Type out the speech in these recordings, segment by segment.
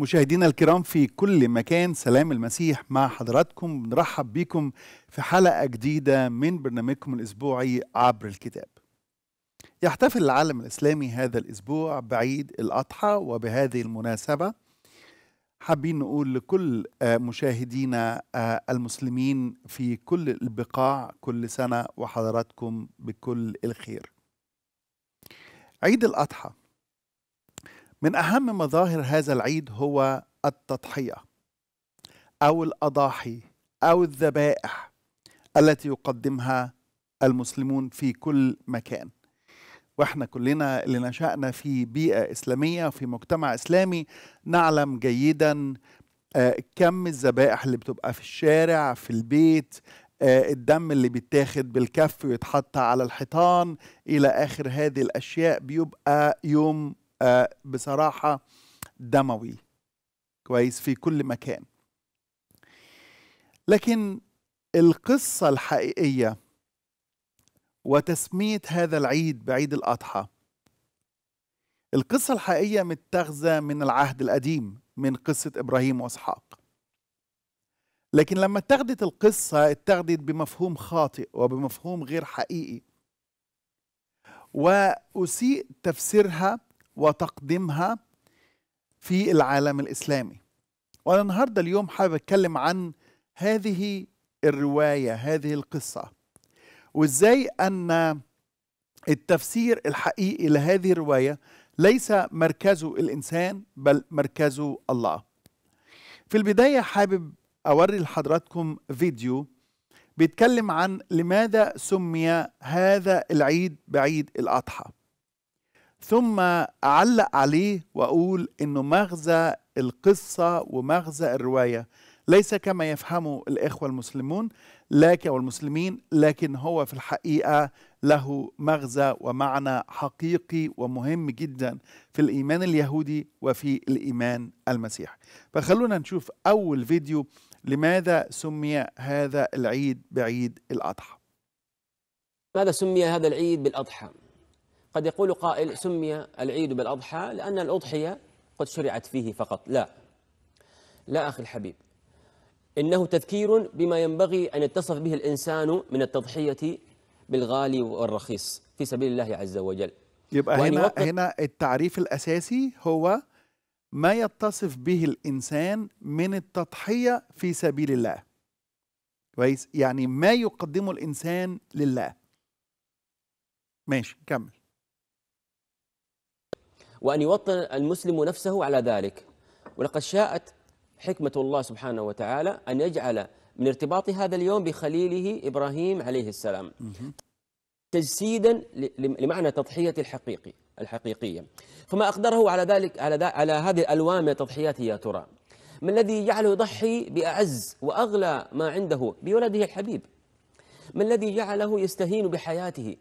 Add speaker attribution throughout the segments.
Speaker 1: مشاهدينا الكرام في كل مكان سلام المسيح مع حضراتكم بنرحب بكم في حلقة جديدة من برنامجكم الأسبوعي عبر الكتاب يحتفل العالم الإسلامي هذا الأسبوع بعيد الأضحى وبهذه المناسبة حابين نقول لكل آه، مشاهدينا آه، المسلمين في كل البقاع كل سنة وحضراتكم بكل الخير عيد الأضحى من أهم مظاهر هذا العيد هو التضحية أو الأضاحي أو الذبائح التي يقدمها المسلمون في كل مكان واحنا كلنا اللي نشأنا في بيئة إسلامية في مجتمع إسلامي نعلم جيدا آه، كم الذبائح اللي بتبقى في الشارع في البيت آه، الدم اللي بيتاخد بالكف ويتحط على الحيطان إلى آخر هذه الأشياء بيبقى يوم آه، بصراحه دموي كويس في كل مكان لكن القصه الحقيقيه وتسميه هذا العيد بعيد الاضحى القصه الحقيقيه متخذه من العهد القديم من قصه ابراهيم واسحاق لكن لما اتخذت القصة اتخذت بمفهوم خاطئ وبمفهوم غير حقيقي وأسيء تفسيرها وتقديمها في العالم الإسلامي وأنا النهاردة اليوم حابب أتكلم عن هذه الرواية هذه القصة وإزاي أن التفسير الحقيقي لهذه الرواية ليس مركزه الإنسان بل مركزه الله في البداية حابب أوري لحضراتكم فيديو بيتكلم عن لماذا سمي هذا العيد بعيد الأضحى ثم أعلق عليه وأقول أنه مغزى القصة ومغزى الرواية ليس كما يفهمه الإخوة المسلمون لكن والمسلمين لكن هو في الحقيقة له مغزى ومعنى حقيقي ومهم جدا في الإيمان اليهودي وفي الإيمان المسيحي فخلونا نشوف أول فيديو لماذا سمي هذا العيد بعيد الأضحى
Speaker 2: لماذا سمي هذا العيد بالأضحى قد يقول قائل سمي العيد بالأضحى لأن الأضحية قد شرعت فيه فقط لا لا أخي الحبيب إنه تذكير بما ينبغي أن يتصف به الإنسان من التضحية بالغالي والرخيص في سبيل الله عز وجل يبقى هنا
Speaker 1: هنا التعريف الأساسي هو ما يتصف به الإنسان من التضحية في سبيل الله كويس يعني ما يقدمه الإنسان لله ماشي كمل
Speaker 2: وأن يوطن المسلم نفسه على ذلك ولقد شاءت حكمة الله سبحانه وتعالى أن يجعل من ارتباط هذا اليوم بخليله إبراهيم عليه السلام تجسيدا لمعنى تضحية الحقيقي الحقيقية فما أقدره على ذلك على, على هذه الألوان من التضحيات يا ترى ما الذي جعله يضحي بأعز وأغلى ما عنده بولده الحبيب ما الذي جعله يستهين بحياته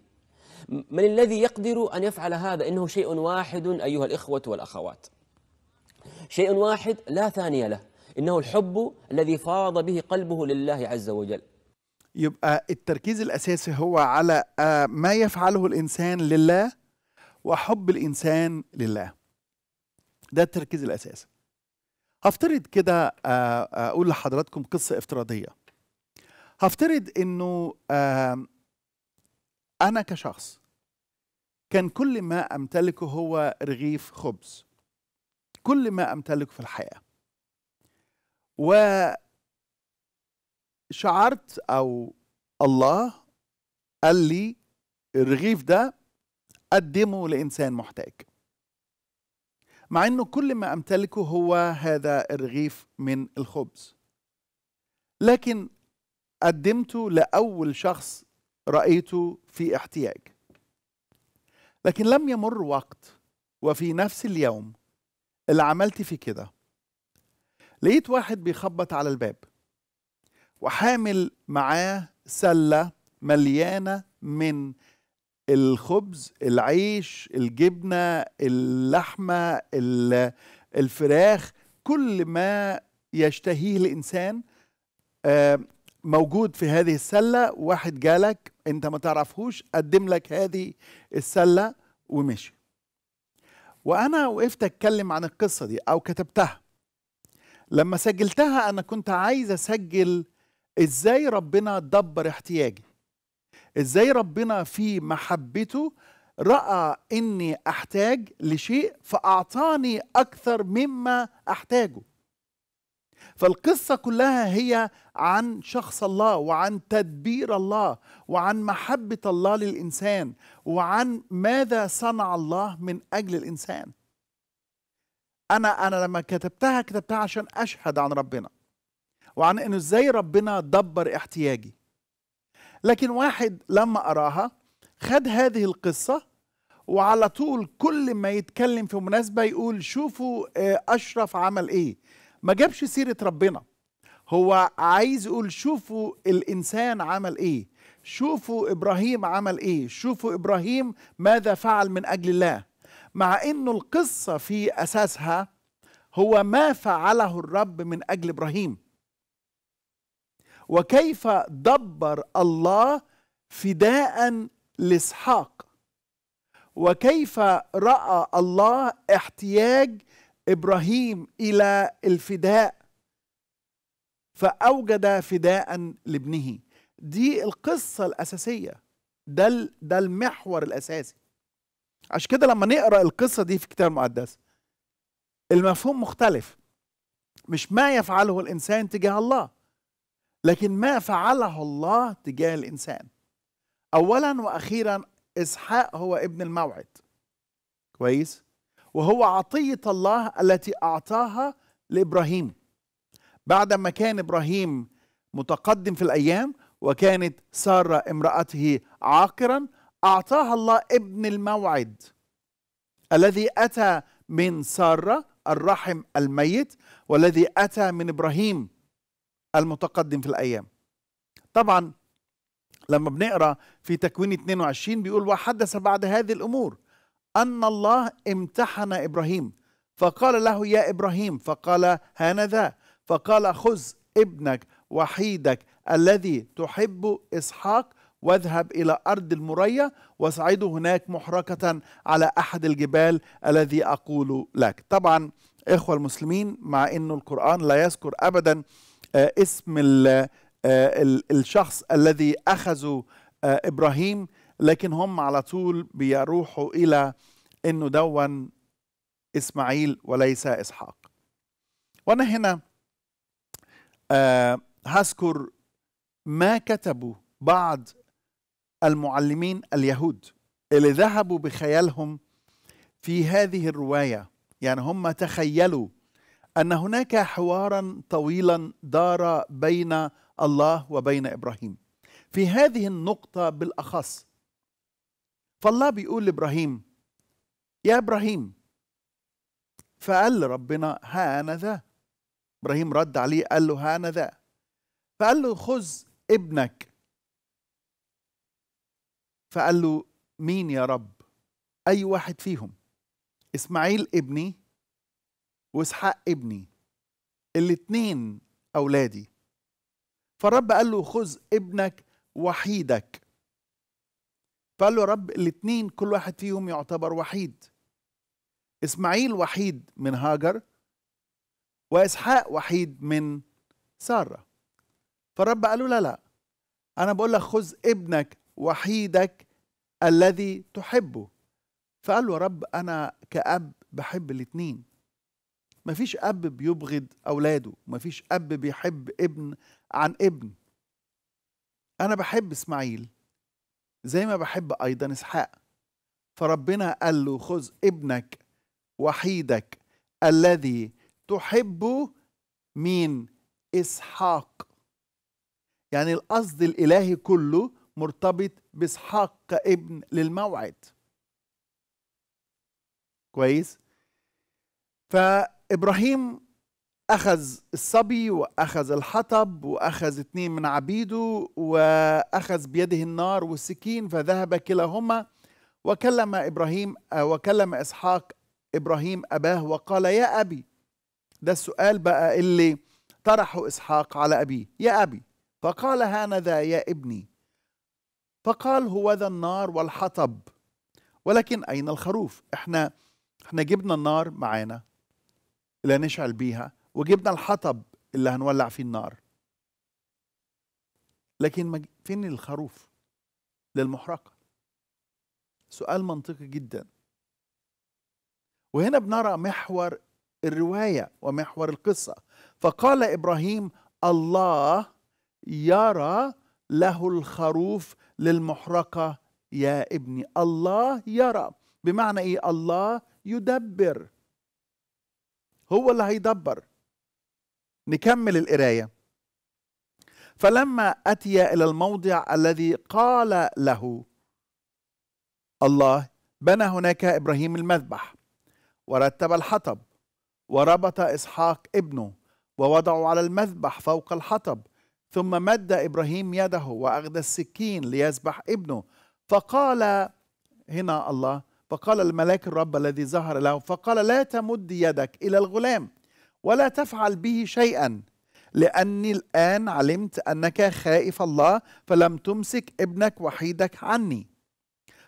Speaker 2: من الذي يقدر أن يفعل هذا إنه شيء واحد أيها الإخوة والأخوات شيء واحد لا ثاني له إنه الحب الذي فاض به قلبه لله عز وجل
Speaker 1: يبقى التركيز الأساسي هو على آه، ما يفعله الإنسان لله وحب الإنسان لله ده التركيز الأساسي هفترض كده آه، آه، أقول لحضراتكم قصة افتراضية هفترض إنه أنا كشخص كان كل ما أمتلكه هو رغيف خبز كل ما أمتلكه في الحياة وشعرت أو الله قال لي الرغيف ده قدمه لإنسان محتاج مع أنه كل ما أمتلكه هو هذا الرغيف من الخبز لكن قدمته لأول شخص رأيته في احتياج لكن لم يمر وقت وفي نفس اليوم اللي عملت فيه كده لقيت واحد بيخبط على الباب وحامل معاه سلة مليانة من الخبز العيش الجبنة اللحمة الفراخ كل ما يشتهيه الإنسان آه، موجود في هذه السلة واحد جالك انت ما تعرفهوش قدم لك هذه السله ومشي وانا وقفت اتكلم عن القصه دي او كتبتها لما سجلتها انا كنت عايز اسجل ازاي ربنا دبر احتياجي ازاي ربنا في محبته راى اني احتاج لشيء فاعطاني اكثر مما احتاجه فالقصة كلها هي عن شخص الله وعن تدبير الله وعن محبة الله للإنسان وعن ماذا صنع الله من أجل الإنسان أنا أنا لما كتبتها كتبتها عشان أشهد عن ربنا وعن إنه إزاي ربنا دبر احتياجي لكن واحد لما أراها خد هذه القصة وعلى طول كل ما يتكلم في مناسبة يقول شوفوا آه، أشرف عمل إيه ما جابش سيرة ربنا هو عايز يقول شوفوا الإنسان عمل إيه شوفوا إبراهيم عمل إيه شوفوا إبراهيم ماذا فعل من أجل الله مع إنه القصة في أساسها هو ما فعله الرب من أجل إبراهيم وكيف دبر الله فداء لإسحاق وكيف رأى الله احتياج ابراهيم الى الفداء فاوجد فداء لابنه دي القصه الاساسيه ده ده المحور الاساسي عشان كده لما نقرا القصه دي في الكتاب المقدس المفهوم مختلف مش ما يفعله الانسان تجاه الله لكن ما فعله الله تجاه الانسان اولا واخيرا اسحاق هو ابن الموعد كويس وهو عطية الله التي أعطاها لإبراهيم بعدما كان إبراهيم متقدم في الأيام وكانت سارة امرأته عاقرا أعطاها الله ابن الموعد الذي أتى من سارة الرحم الميت والذي أتى من إبراهيم المتقدم في الأيام طبعا لما بنقرأ في تكوين 22 بيقول وحدث بعد هذه الأمور أن الله امتحن إبراهيم فقال له يا إبراهيم فقال هانذا فقال خذ ابنك وحيدك الذي تحب إسحاق واذهب إلى أرض المرية واصعده هناك محركة على أحد الجبال الذي أقول لك طبعا إخوة المسلمين مع أنه القرآن لا يذكر أبدا آه، اسم آه، الشخص الذي أخذه آه، إبراهيم لكن هم على طول بيروحوا إلى أنه دون إسماعيل وليس إسحاق وأنا هنا آه، هذكر ما كتبوا بعض المعلمين اليهود اللي ذهبوا بخيالهم في هذه الرواية يعني هم تخيلوا أن هناك حوارا طويلا دار بين الله وبين إبراهيم في هذه النقطة بالأخص فالله بيقول لابراهيم يا ابراهيم فقال لربنا ها انا ذا ابراهيم رد عليه قال له ها انا ذا فقال له خذ ابنك فقال له مين يا رب اي واحد فيهم اسماعيل ابني واسحاق ابني الاتنين اولادي فالرب قال له خذ ابنك وحيدك فقال له يا رب الاثنين كل واحد فيهم يعتبر وحيد اسماعيل وحيد من هاجر واسحاق وحيد من ساره فالرب قال له لا لا انا بقول لك خذ ابنك وحيدك الذي تحبه فقال له يا رب انا كاب بحب الاثنين مفيش اب بيبغض اولاده مفيش اب بيحب ابن عن ابن انا بحب اسماعيل زي ما بحب أيضا إسحاق فربنا قال له خذ ابنك وحيدك الذي تحبه مين إسحاق يعني القصد الإلهي كله مرتبط بإسحاق كابن للموعد كويس فإبراهيم أخذ الصبي وأخذ الحطب وأخذ اثنين من عبيده وأخذ بيده النار والسكين فذهب كلاهما وكلم إبراهيم وكلم إسحاق إبراهيم أباه وقال يا أبي ده السؤال بقى اللي طرحه إسحاق على أبيه يا أبي فقال هانذا يا ابني فقال هو ذا النار والحطب ولكن أين الخروف احنا احنا جبنا النار معانا لنشعل بيها وجبنا الحطب اللي هنولع فيه النار لكن فين الخروف للمحرقة سؤال منطقي جدا وهنا بنرى محور الرواية ومحور القصة فقال إبراهيم الله يرى له الخروف للمحرقة يا ابني الله يرى بمعنى إيه الله يدبر هو اللي هيدبر نكمل القرايه فلما اتي الى الموضع الذي قال له الله بنى هناك ابراهيم المذبح ورتب الحطب وربط اسحاق ابنه ووضعه على المذبح فوق الحطب ثم مد ابراهيم يده واخذ السكين ليذبح ابنه فقال هنا الله فقال الملاك الرب الذي ظهر له فقال لا تمد يدك الى الغلام ولا تفعل به شيئا لأني الآن علمت أنك خائف الله فلم تمسك ابنك وحيدك عني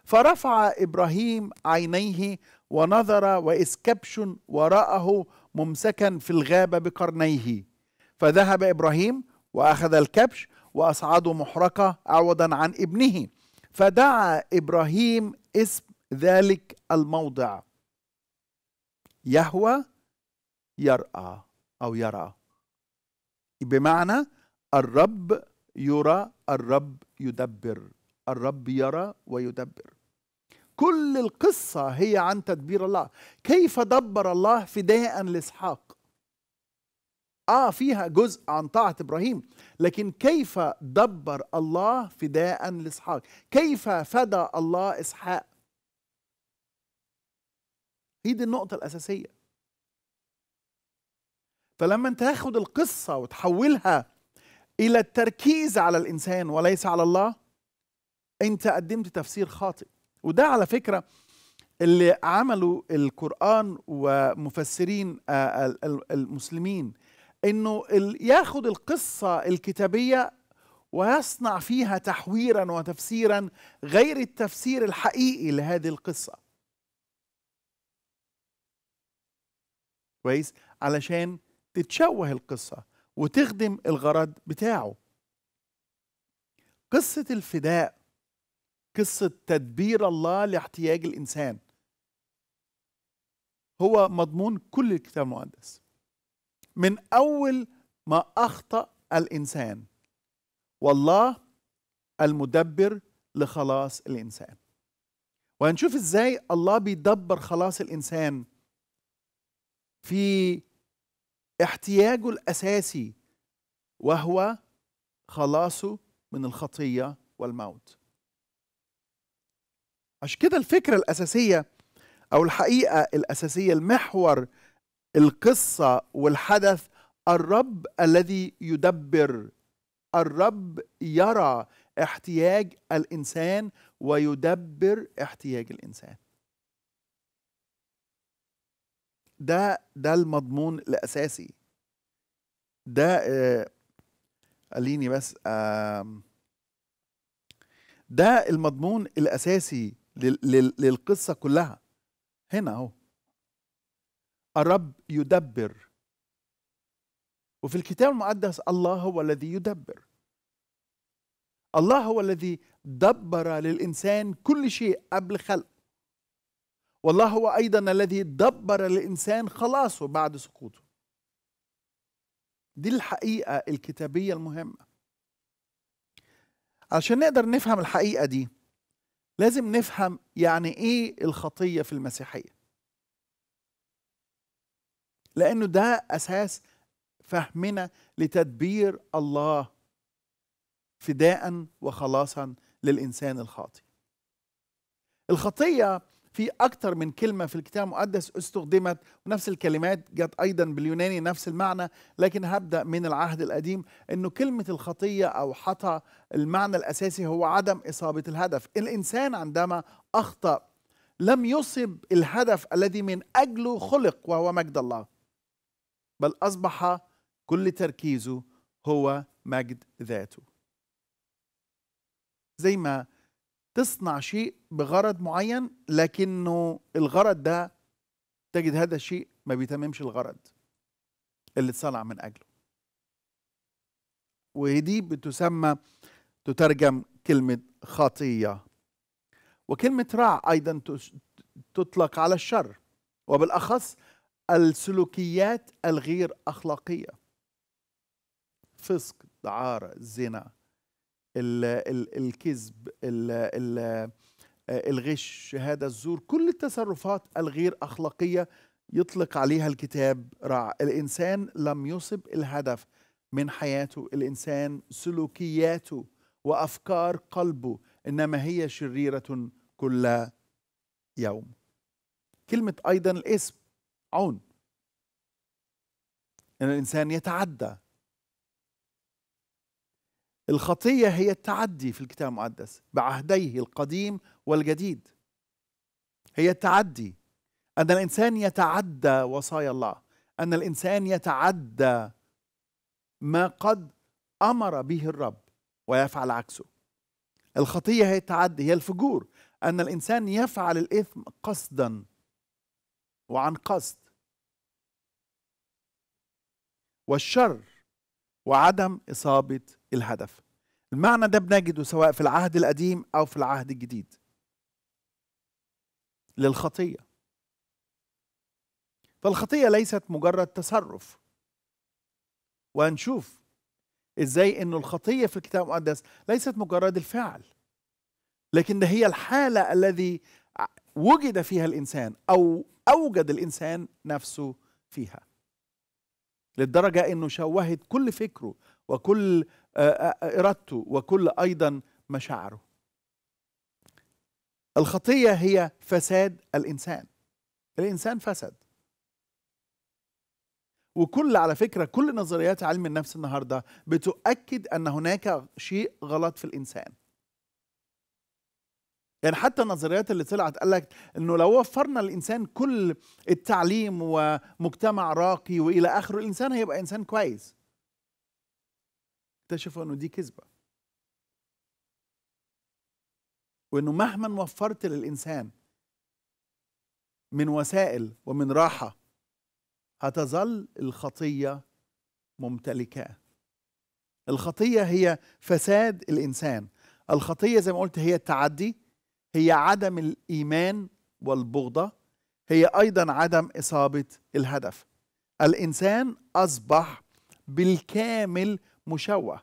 Speaker 1: فرفع إبراهيم عينيه ونظر وإذ كبش وراءه ممسكا في الغابة بقرنيه فذهب إبراهيم وأخذ الكبش واصعد محرقة عوضا عن ابنه فدعا إبراهيم اسم ذلك الموضع يهوى يرأى أو يرى بمعنى الرب يرى الرب يدبر الرب يرى ويدبر كل القصة هي عن تدبير الله كيف دبر الله فداء لإسحاق آه فيها جزء عن طاعة إبراهيم لكن كيف دبر الله فداء لإسحاق كيف فدى الله إسحاق هي دي النقطة الأساسية فلما انت تاخد القصة وتحولها إلى التركيز على الإنسان وليس على الله أنت قدمت تفسير خاطئ وده على فكرة اللي عملوا القرآن ومفسرين آه، المسلمين انه ياخد القصه الكتابيه ويصنع فيها تحويرا وتفسيرا غير التفسير الحقيقي لهذه القصه كويس علشان تتشوه القصة وتخدم الغرض بتاعه قصة الفداء قصة تدبير الله لاحتياج الإنسان هو مضمون كل الكتاب المقدس من أول ما أخطأ الإنسان والله المدبر لخلاص الإنسان وهنشوف إزاي الله بيدبر خلاص الإنسان في احتياجه الاساسي وهو خلاصه من الخطيه والموت عشان كده الفكره الاساسيه او الحقيقه الاساسيه المحور القصه والحدث الرب الذي يدبر الرب يرى احتياج الانسان ويدبر احتياج الانسان ده ده المضمون الاساسي ده آه خليني بس آه ده المضمون الاساسي للقصه كلها هنا اهو الرب يدبر وفي الكتاب المقدس الله هو الذي يدبر الله هو الذي دبر للانسان كل شيء قبل خلقه والله هو أيضا الذي دبر الإنسان خلاصه بعد سقوطه دي الحقيقة الكتابية المهمة عشان نقدر نفهم الحقيقة دي لازم نفهم يعني إيه الخطية في المسيحية لأنه ده أساس فهمنا لتدبير الله فداء وخلاصا للإنسان الخاطئ الخطية في أكثر من كلمة في الكتاب المقدس استخدمت ونفس الكلمات جت أيضا باليوناني نفس المعنى لكن هبدأ من العهد القديم أنه كلمة الخطية أو حطى المعنى الأساسي هو عدم إصابة الهدف الإنسان عندما أخطأ لم يصب الهدف الذي من أجله خلق وهو مجد الله بل أصبح كل تركيزه هو مجد ذاته زي ما تصنع شيء بغرض معين لكنه الغرض ده تجد هذا الشيء ما بيتممش الغرض اللي اتصنع من أجله ودي بتسمى تترجم كلمة خطية وكلمة رع أيضا تطلق على الشر وبالأخص السلوكيات الغير أخلاقية فسق دعارة زنا الـ الـ الكذب الـ الـ آه، الغش هذا الزور كل التصرفات الغير أخلاقية يطلق عليها الكتاب رع الإنسان لم يصب الهدف من حياته الإنسان سلوكياته وأفكار قلبه إنما هي شريرة كل يوم كلمة أيضا الاسم عون إن الإنسان يتعدى الخطية هي التعدي في الكتاب المقدس بعهديه القديم والجديد هي التعدي أن الإنسان يتعدى وصايا الله أن الإنسان يتعدى ما قد أمر به الرب ويفعل عكسه الخطية هي التعدي هي الفجور أن الإنسان يفعل الإثم قصدا وعن قصد والشر وعدم إصابة الهدف المعنى ده بنجده سواء في العهد القديم أو في العهد الجديد للخطية فالخطية ليست مجرد تصرف وهنشوف ازاي انه الخطية في الكتاب المقدس ليست مجرد الفعل لكن ده هي الحالة الذي وجد فيها الإنسان أو أوجد الإنسان نفسه فيها للدرجة أنه شوهت كل فكره وكل آه، آه، إرادته وكل أيضا مشاعره الخطية هي فساد الإنسان الإنسان فسد وكل على فكرة كل نظريات علم النفس النهاردة بتؤكد أن هناك شيء غلط في الإنسان يعني حتى النظريات اللي طلعت قال لك انه لو وفرنا الانسان كل التعليم ومجتمع راقي والى اخره الانسان هيبقى انسان كويس اكتشفوا انه دي كذبه وانه مهما وفرت للانسان من وسائل ومن راحه هتظل الخطيه ممتلكاه الخطيه هي فساد الانسان الخطيه زي ما قلت هي التعدي هي عدم الايمان والبغضه هي ايضا عدم اصابه الهدف الانسان اصبح بالكامل مشوه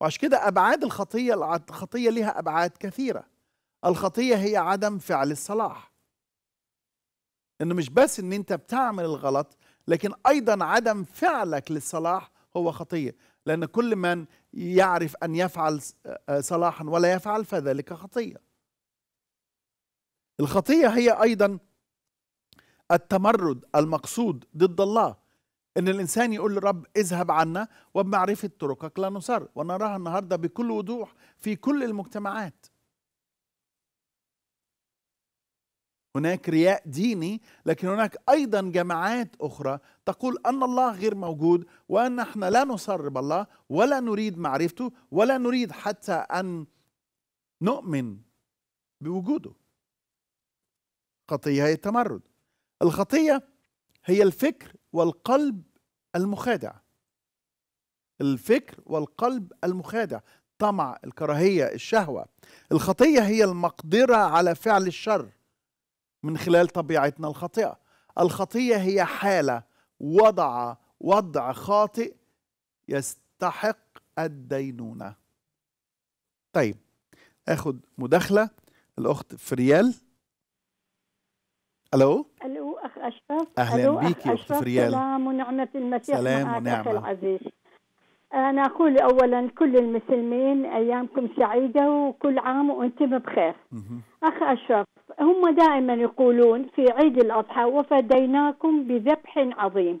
Speaker 1: وعشان كده ابعاد الخطيه الخطيه لها ابعاد كثيره الخطيه هي عدم فعل الصلاح انه مش بس ان انت بتعمل الغلط لكن ايضا عدم فعلك للصلاح هو خطيه لان كل من يعرف ان يفعل آه، صلاحا ولا يفعل فذلك خطيه الخطيه هي ايضا التمرد المقصود ضد الله ان الانسان يقول للرب اذهب عنا وبمعرفه طرقك لا نصر ونراها النهارده بكل وضوح في كل المجتمعات هناك رياء ديني لكن هناك ايضا جماعات اخرى تقول ان الله غير موجود وان احنا لا نصر بالله ولا نريد معرفته ولا نريد حتى ان نؤمن بوجوده خطيه هي التمرد الخطيه هي الفكر والقلب المخادع الفكر والقلب المخادع طمع الكراهية الشهوة الخطية هي المقدرة على فعل الشر من خلال طبيعتنا الخاطئة الخطية هي حالة وضع وضع خاطئ يستحق الدينونة طيب اخد مداخلة الأخت فريال الو
Speaker 3: الو اخ اشرف اهلا بك يا اخت فريال سلام ونعمه المسيح سلام ونعمه العزيز انا اقول اولا كل المسلمين ايامكم سعيده وكل عام وانتم بخير اخ اشرف هم دائما يقولون في عيد الاضحى وفديناكم بذبح عظيم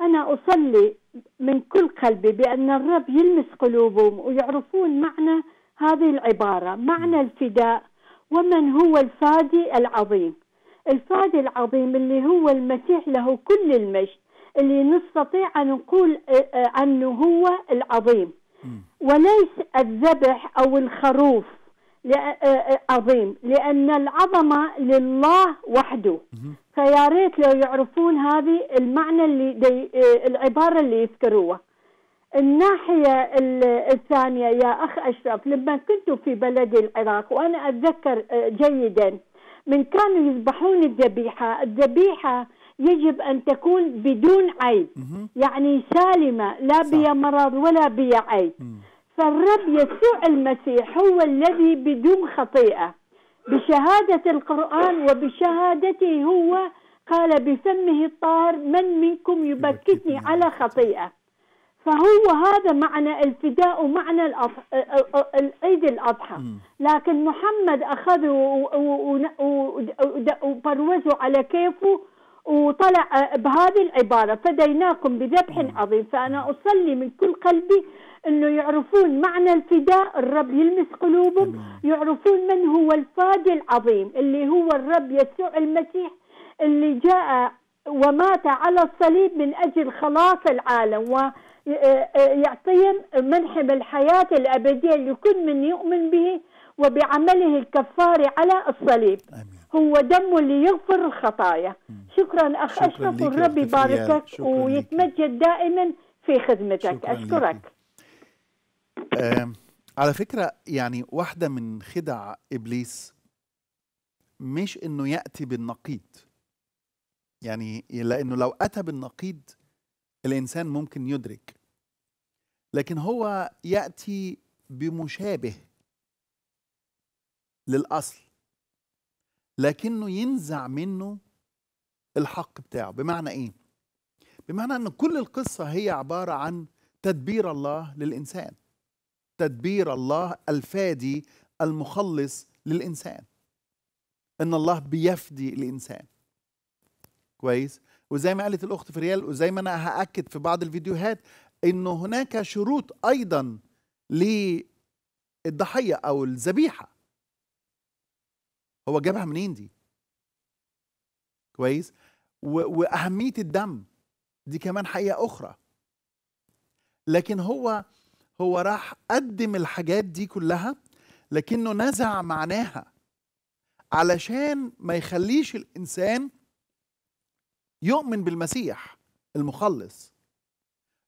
Speaker 3: انا اصلي من كل قلبي بان الرب يلمس قلوبهم ويعرفون معنى هذه العباره معنى الفداء ومن هو الفادي العظيم الفادي العظيم اللي هو المسيح له كل المجد اللي نستطيع أن نقول عنه آه، آه، هو العظيم وليس الذبح أو الخروف آه، عظيم لأن العظمة لله وحده فيا ريت لو يعرفون هذه المعنى اللي دي العبارة اللي يذكروها الناحية الثانية يا أخ أشرف لما كنت في بلدي العراق وأنا أتذكر جيدا من كانوا يذبحون الذبيحة الذبيحة يجب أن تكون بدون عيب يعني سالمة لا بها مرض ولا بها عيب فالرب يسوع المسيح هو الذي بدون خطيئة بشهادة القرآن وبشهادته هو قال بفمه الطاهر من منكم يبكتني على خطيئة فهو هذا معنى الفداء ومعنى عيد الاضحى لكن محمد اخذه وبروزه على كيفه وطلع آه، بهذه العباره فديناكم بذبح عظيم فانا اصلي من كل قلبي انه يعرفون معنى الفداء الرب يلمس قلوبهم يعرفون من هو الفادي العظيم اللي هو الرب يسوع المسيح اللي جاء ومات على الصليب من اجل خلاص العالم و يعطيهم منح الحياة الأبدية لكل من يؤمن به وبعمله الكفاري على الصليب أمين. هو دمه اللي يغفر الخطايا مم. شكرا أخ شكرا أشرف الرب يباركك ويتمجد دائما في خدمتك أشكرك
Speaker 1: آه على فكرة يعني واحدة من خدع إبليس مش إنه يأتي بالنقيض يعني لأنه لو أتى بالنقيض الإنسان ممكن يدرك لكن هو ياتي بمشابه للاصل لكنه ينزع منه الحق بتاعه بمعنى ايه بمعنى ان كل القصه هي عباره عن تدبير الله للانسان تدبير الله الفادي المخلص للانسان ان الله بيفدي الانسان كويس وزي ما قالت الاخت فريال وزي ما انا هاكد في بعض الفيديوهات انه هناك شروط ايضا للضحيه او الذبيحه هو جابها منين دي كويس واهميه الدم دي كمان حقيقه اخرى لكن هو هو راح قدم الحاجات دي كلها لكنه نزع معناها علشان ما يخليش الانسان يؤمن بالمسيح المخلص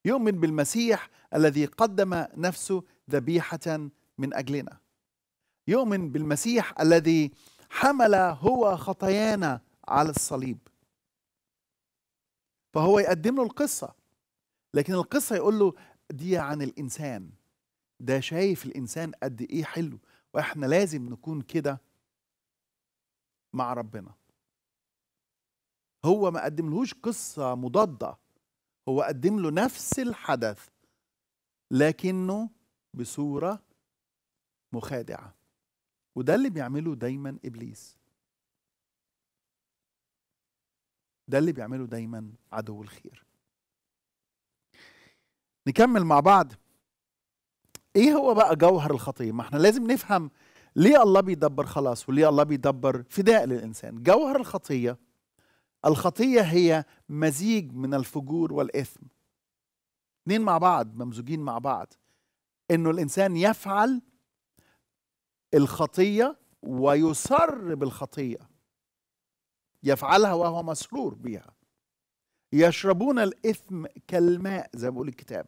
Speaker 1: يؤمن بالمسيح الذي قدم نفسه ذبيحة من أجلنا يؤمن بالمسيح الذي حمل هو خطايانا على الصليب فهو يقدم له القصة لكن القصة يقول له دي عن الإنسان ده شايف الإنسان قد إيه حلو وإحنا لازم نكون كده مع ربنا هو ما قدملهوش قصة مضادة هو قدم له نفس الحدث لكنه بصورة مخادعة وده اللي بيعمله دايما إبليس ده اللي بيعمله دايما عدو الخير نكمل مع بعض ايه هو بقى جوهر الخطيه ما احنا لازم نفهم ليه الله بيدبر خلاص وليه الله بيدبر فداء للانسان جوهر الخطيه الخطية هي مزيج من الفجور والإثم اتنين مع بعض ممزوجين مع بعض انه الانسان يفعل الخطية ويصر بالخطية يفعلها وهو مسرور بها يشربون الإثم كالماء زي ما بيقول الكتاب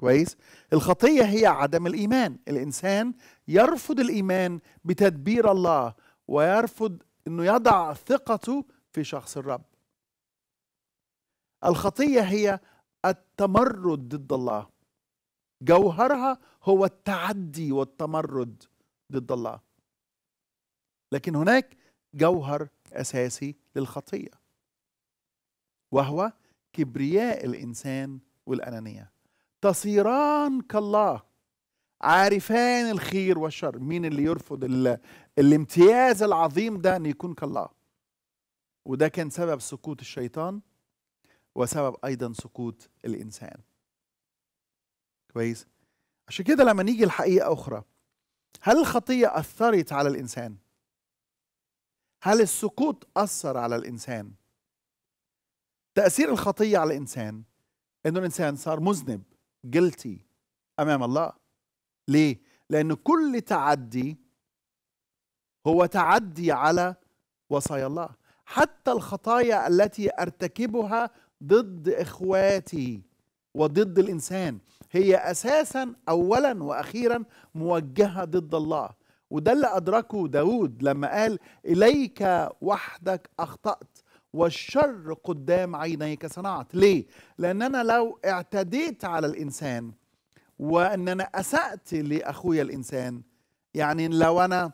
Speaker 1: كويس الخطية هي عدم الإيمان الإنسان يرفض الإيمان بتدبير الله ويرفض أنه يضع ثقته في شخص الرب الخطيه هي التمرد ضد الله جوهرها هو التعدي والتمرد ضد الله لكن هناك جوهر اساسي للخطيه وهو كبرياء الانسان والانانيه تصيران كالله عارفان الخير والشر مين اللي يرفض الامتياز العظيم ده ان يكون كالله وده كان سبب سقوط الشيطان وسبب ايضا سقوط الانسان كويس عشان كده لما نيجي لحقيقه اخرى هل الخطيه اثرت على الانسان هل السقوط اثر على الانسان تاثير الخطيه على الانسان انه الانسان صار مذنب جلتي امام الله ليه لأن كل تعدي هو تعدي على وصايا الله حتى الخطايا التي ارتكبها ضد اخواتي وضد الانسان هي اساسا اولا واخيرا موجهه ضد الله وده اللي ادركه داود لما قال اليك وحدك اخطات والشر قدام عينيك صنعت ليه لان انا لو اعتديت على الانسان وان انا اسات لاخويا الانسان يعني لو انا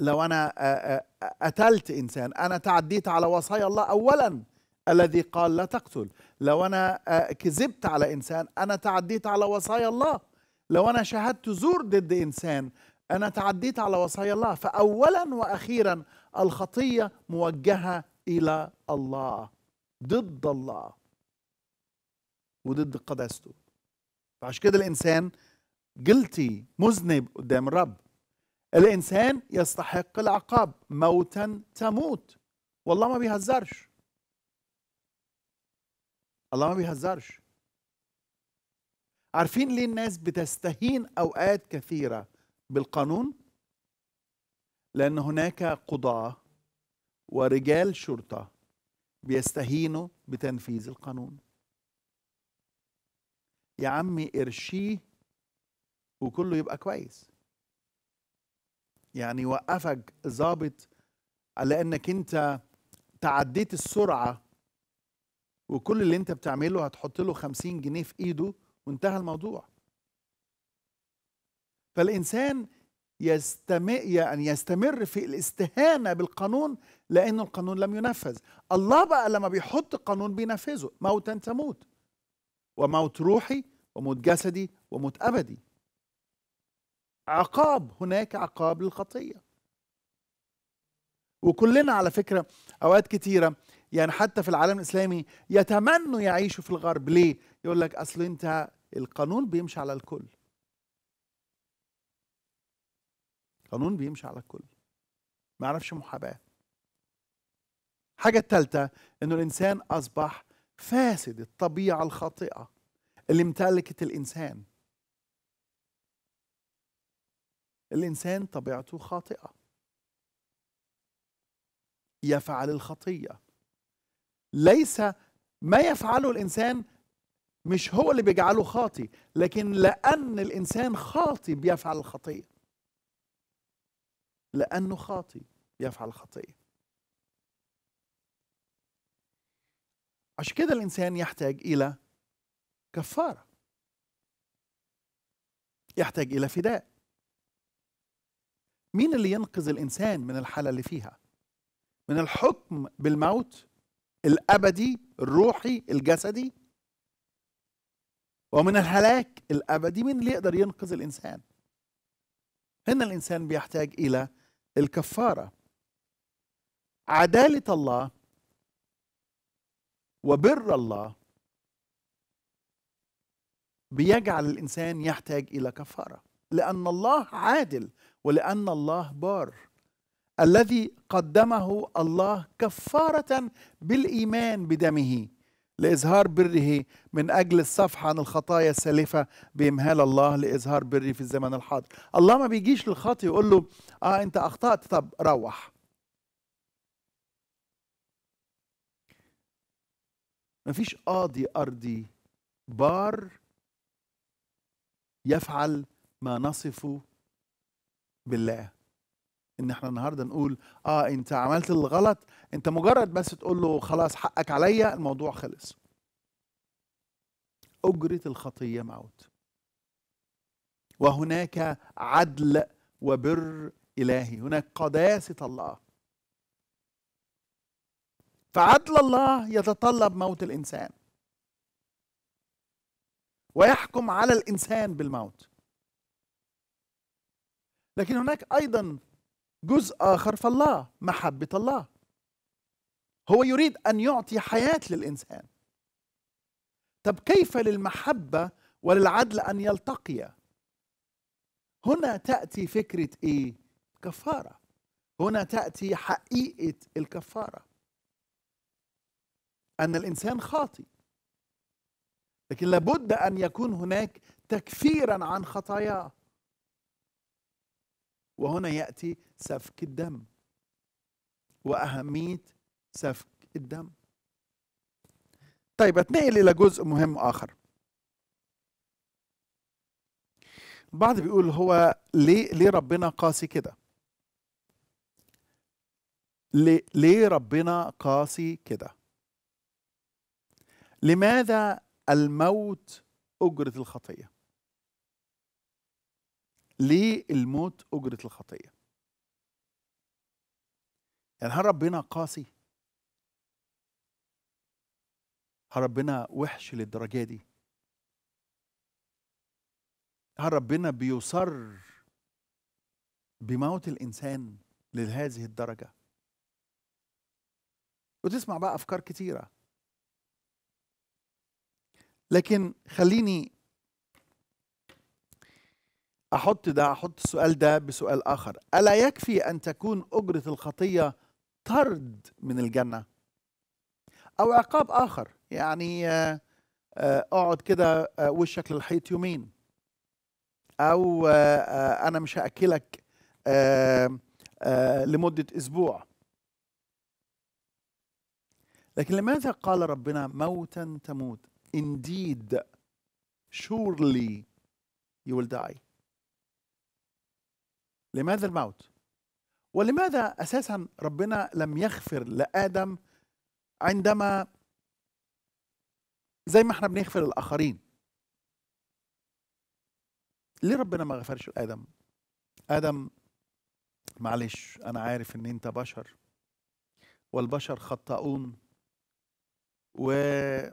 Speaker 1: لو انا قتلت انسان انا تعديت على وصايا الله اولا الذي قال لا تقتل لو انا كذبت على انسان انا تعديت على وصايا الله لو انا شهدت زور ضد انسان انا تعديت على وصايا الله فاولا واخيرا الخطيه موجهه الى الله ضد الله وضد قداسته فعشان كده الانسان جلتي مذنب قدام الرب الإنسان يستحق العقاب موتا تموت والله ما بيهزرش الله ما بيهزرش عارفين ليه الناس بتستهين أوقات كثيرة بالقانون لأن هناك قضاة ورجال شرطة بيستهينوا بتنفيذ القانون يا عمي ارشيه وكله يبقى كويس يعني وقفك ظابط لانك انت تعديت السرعه وكل اللي انت بتعمله هتحط له 50 جنيه في ايده وانتهى الموضوع فالانسان يستمر يعني يستمر في الاستهانه بالقانون لان القانون لم ينفذ الله بقى لما بيحط قانون بينفذه موتا تموت وموت روحي وموت جسدي وموت ابدي عقاب هناك عقاب للخطيه وكلنا على فكره اوقات كتيره يعني حتى في العالم الاسلامي يتمنوا يعيشوا في الغرب ليه يقول لك اصل انت القانون بيمشي على الكل القانون بيمشي على الكل ما يعرفش محاباه الحاجه الثالثه انه الانسان اصبح فاسد الطبيعه الخاطئه اللي امتلكت الانسان الإنسان طبيعته خاطئة يفعل الخطية ليس ما يفعله الإنسان مش هو اللي بيجعله خاطي لكن لأن الإنسان خاطي بيفعل الخطية لأنه خاطي بيفعل الخطية عشان كده الإنسان يحتاج إلى كفارة يحتاج إلى فداء مين اللي ينقذ الانسان من الحاله اللي فيها من الحكم بالموت الابدي الروحي الجسدي ومن الهلاك الابدي مين اللي يقدر ينقذ الانسان هنا الانسان بيحتاج الى الكفاره عداله الله وبر الله بيجعل الانسان يحتاج الى كفاره لان الله عادل ولأن الله بار الذي قدمه الله كفارة بالإيمان بدمه لإظهار بره من أجل الصفح عن الخطايا السالفة بإمهال الله لإظهار بره في الزمن الحاضر الله ما بيجيش للخاطئ يقول له آه أنت أخطأت طب روح ما فيش قاضي أرضي بار يفعل ما نصفه بالله ان احنا النهارده نقول اه انت عملت الغلط انت مجرد بس تقول له خلاص حقك عليا الموضوع خلص اجره الخطيه موت وهناك عدل وبر الهي هناك قداسه الله فعدل الله يتطلب موت الانسان ويحكم على الانسان بالموت لكن هناك أيضا جزء آخر فالله محبة الله هو يريد أن يعطي حياة للإنسان طب كيف للمحبة وللعدل أن يلتقيا هنا تأتي فكرة إيه؟ كفارة هنا تأتي حقيقة الكفارة أن الإنسان خاطي لكن لابد أن يكون هناك تكفيرا عن خطاياه وهنا ياتي سفك الدم واهميه سفك الدم طيب اتنقل الى جزء مهم اخر البعض بيقول هو ليه ليه ربنا قاسي كده ليه, ليه ربنا قاسي كده لماذا الموت اجره الخطيه ليه الموت أجرة الخطية يعني هل ربنا قاسي هل ربنا وحش للدرجة دي هل ربنا بيصر بموت الإنسان لهذه الدرجة وتسمع بقى أفكار كتيرة لكن خليني احط ده احط السؤال ده بسؤال اخر الا يكفي ان تكون اجره الخطيه طرد من الجنه او عقاب اخر يعني آه، آه، اقعد كده آه، وشك للحيط يومين او انا مش هاكلك لمده اسبوع لكن لماذا قال ربنا موتا تموت indeed surely you will die لماذا الموت ولماذا اساسا ربنا لم يغفر لادم عندما زي ما احنا بنغفر الاخرين ليه ربنا ما غفرش لادم ادم معلش انا عارف ان انت بشر والبشر خطاؤون وعفى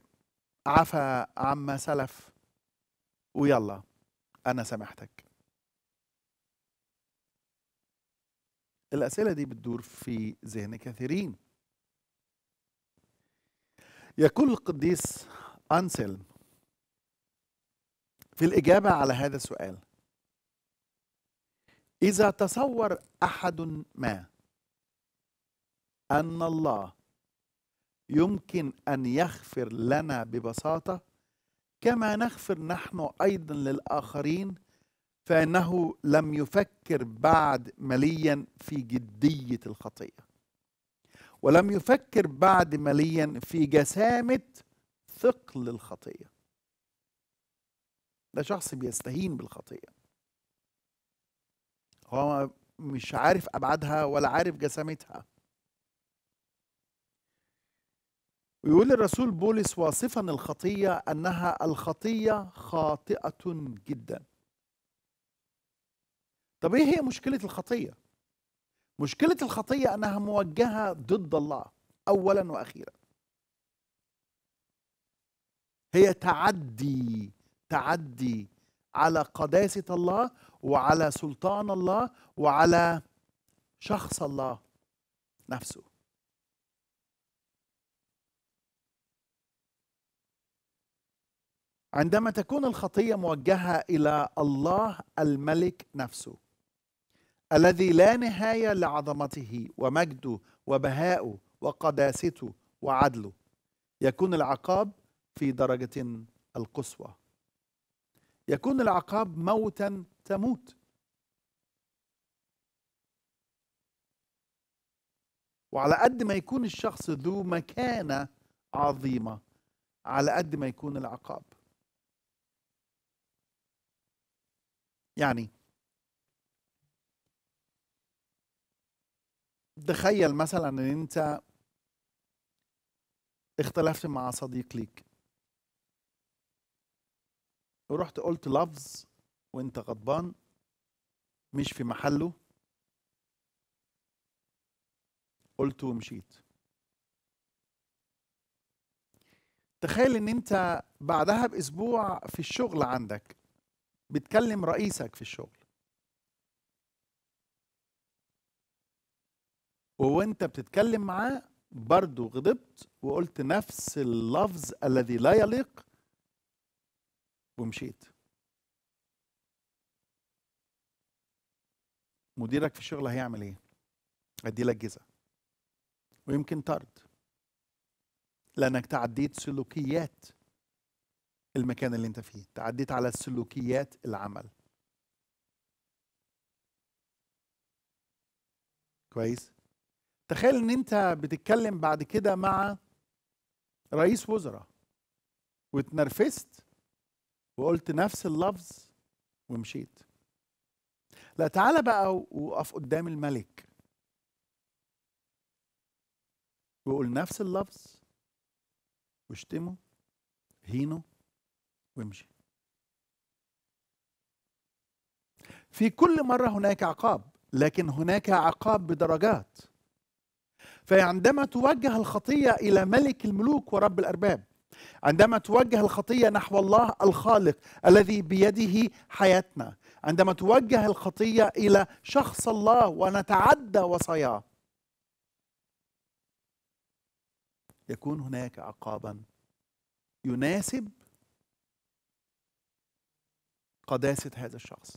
Speaker 1: عما سلف ويلا انا سامحتك الأسئلة دي بتدور في ذهن كثيرين يقول القديس أنسلم في الإجابة على هذا السؤال إذا تصور أحد ما أن الله يمكن أن يغفر لنا ببساطة كما نغفر نحن أيضا للآخرين فانه لم يفكر بعد مليا في جديه الخطيه ولم يفكر بعد مليا في جسامه ثقل الخطيه ده شخص بيستهين بالخطيه هو مش عارف ابعادها ولا عارف جسامتها ويقول الرسول بولس واصفا الخطيه انها الخطيه خاطئه جدا طب ايه هي مشكله الخطيه مشكله الخطيه انها موجهه ضد الله اولا واخيرا هي تعدي تعدي على قداسه الله وعلى سلطان الله وعلى شخص الله نفسه عندما تكون الخطيه موجهه الى الله الملك نفسه الذي لا نهايه لعظمته ومجده وبهاؤه وقداسته وعدله يكون العقاب في درجه القصوى يكون العقاب موتا تموت وعلى قد ما يكون الشخص ذو مكانه عظيمه على قد ما يكون العقاب يعني تخيل مثلا ان انت اختلفت مع صديق ليك ورحت قلت لفظ وانت غضبان مش في محله قلت ومشيت تخيل ان انت بعدها باسبوع في الشغل عندك بتكلم رئيسك في الشغل وانت بتتكلم معاه برضو غضبت وقلت نفس اللفظ الذي لا يليق ومشيت مديرك في الشغل هيعمل ايه هدي لك جزا ويمكن طرد لانك تعديت سلوكيات المكان اللي انت فيه تعديت على سلوكيات العمل كويس تخيل ان انت بتتكلم بعد كده مع رئيس وزراء واتنرفزت وقلت نفس اللفظ ومشيت لا تعال بقى وقف قدام الملك وقول نفس اللفظ واشتمه هينه وامشي في كل مره هناك عقاب لكن هناك عقاب بدرجات فعندما توجه الخطية إلى ملك الملوك ورب الأرباب عندما توجه الخطية نحو الله الخالق الذي بيده حياتنا عندما توجه الخطية إلى شخص الله ونتعدى وصاياه يكون هناك عقابا يناسب قداسة هذا الشخص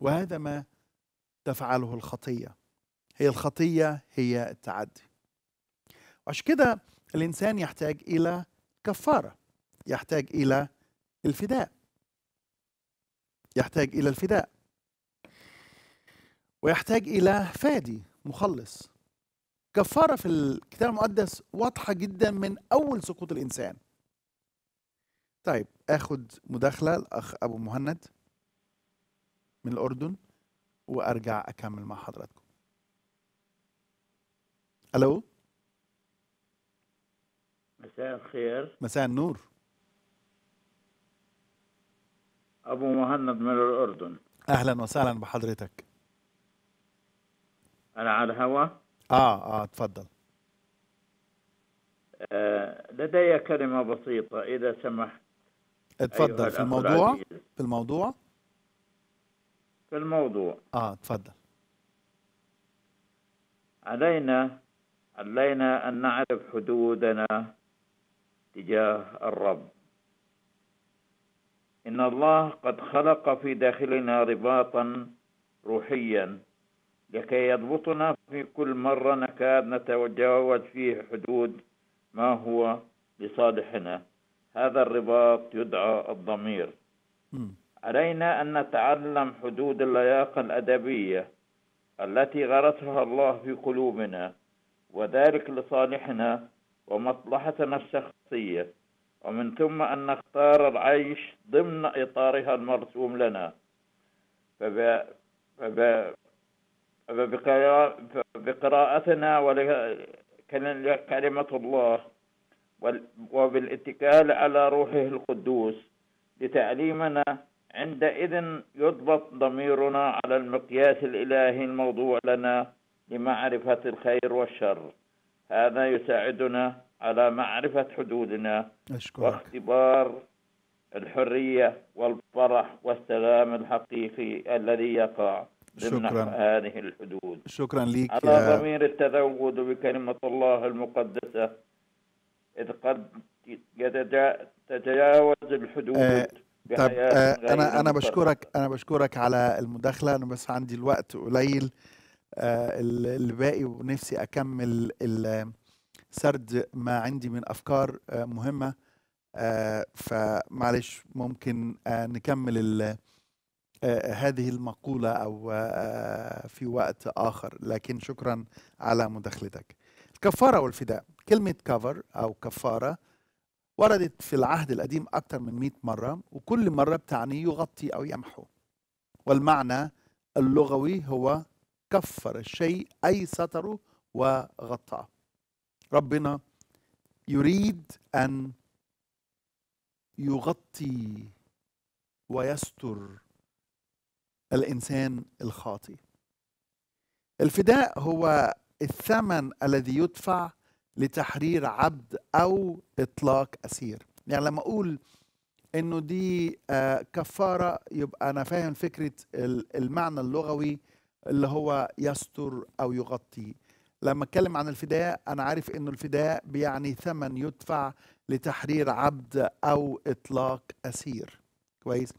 Speaker 1: وهذا ما تفعله الخطيه هي الخطية هي التعدي عشان كده الإنسان يحتاج إلى كفارة يحتاج إلى الفداء يحتاج إلى الفداء ويحتاج إلى فادي مخلص كفارة في الكتاب المقدس واضحة جدا من أول سقوط الإنسان طيب اخد مداخله الاخ ابو مهند من الاردن وارجع اكمل مع حضراتكم الو
Speaker 4: مساء الخير مساء النور ابو مهند من الاردن
Speaker 1: اهلا وسهلا بحضرتك انا على الهواء اه اه تفضل
Speaker 4: آه لدي كلمة بسيطة إذا سمحت اتفضل أيوة في الموضوع العزيز. في الموضوع في الموضوع اه تفضل علينا علينا أن نعرف حدودنا تجاه الرب إن الله قد خلق في داخلنا رباطا روحيا لكي يضبطنا في كل مرة نكاد نتجاوز فيه حدود ما هو لصالحنا هذا الرباط يدعى الضمير علينا أن نتعلم حدود اللياقة الأدبية التي غرسها الله في قلوبنا وذلك لصالحنا ومصلحتنا الشخصية ومن ثم أن نختار العيش ضمن إطارها المرسوم لنا فبقراءتنا كلمة الله وبالاتكال على روحه القدوس لتعليمنا عندئذ يضبط ضميرنا على المقياس الإلهي الموضوع لنا لمعرفة الخير والشر هذا يساعدنا على معرفة حدودنا أشكرك. واختبار الحرية والفرح والسلام الحقيقي الذي يقع ضمن شكرا هذه الحدود شكرا لك على ضمير التذود بكلمة الله المقدسة إذ قد تتجاوز الحدود آه طب آه انا انا بشكرك
Speaker 1: انا بشكرك على المداخله انا بس عندي الوقت قليل آه، اللي باقي ونفسي اكمل سرد ما عندي من افكار آه، مهمه آه، فمعلش ممكن نكمل هذه المقوله او في وقت اخر لكن شكرا على مداخلتك الكفاره والفداء كلمه كفر او كفاره وردت في العهد القديم أكثر من 100 مرة وكل مرة بتعني يغطي أو يمحو والمعنى اللغوي هو كفر الشيء أي ستره وغطاه ربنا يريد أن يغطي ويستر الإنسان الخاطي الفداء هو الثمن الذي يدفع لتحرير عبد أو إطلاق أسير يعني لما أقول انه دي آه، كفاره يبقى انا فاهم فكره المعنى اللغوي اللي هو يستر او يغطي لما اتكلم عن الفداء انا عارف انه الفداء بيعني ثمن يدفع لتحرير عبد او اطلاق اسير كويس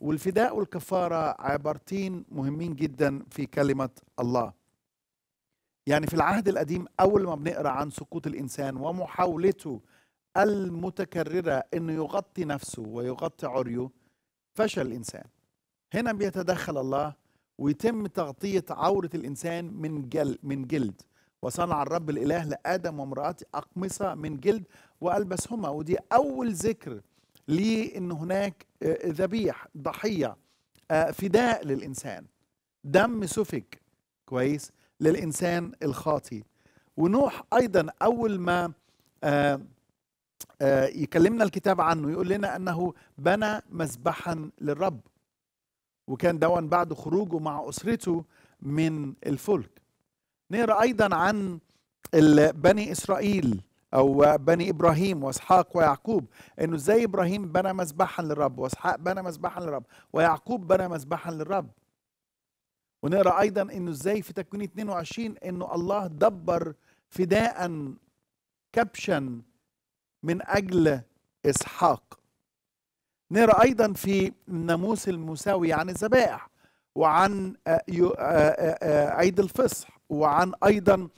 Speaker 1: والفداء والكفاره عبارتين مهمين جدا في كلمه الله يعني في العهد القديم اول ما بنقرا عن سقوط الانسان ومحاولته المتكرره انه يغطي نفسه ويغطي عريه فشل الانسان هنا بيتدخل الله ويتم تغطية عورة الإنسان من جل من جلد وصنع الرب الإله لآدم وامرأته أقمصة من جلد وألبسهما ودي أول ذكر لي إن هناك آه، ذبيح ضحية آه، فداء للإنسان دم سفك كويس للإنسان الخاطي ونوح أيضا أول ما آه، يكلمنا الكتاب عنه يقول لنا أنه بنى مذبحا للرب وكان دون بعد خروجه مع أسرته من الفلك نقرأ أيضا عن بني إسرائيل أو بني إبراهيم وإسحاق ويعقوب إنه إزاي إبراهيم بنى مسبحا للرب وإسحاق بنى مسبحا للرب ويعقوب بنى مسبحا للرب ونقرأ أيضا إنه إزاي في تكوين 22 إنه الله دبر فداء كبشا من أجل إسحاق نرى أيضا في الناموس المساوي عن الذبائح وعن آه، آه، آه، عيد الفصح وعن أيضا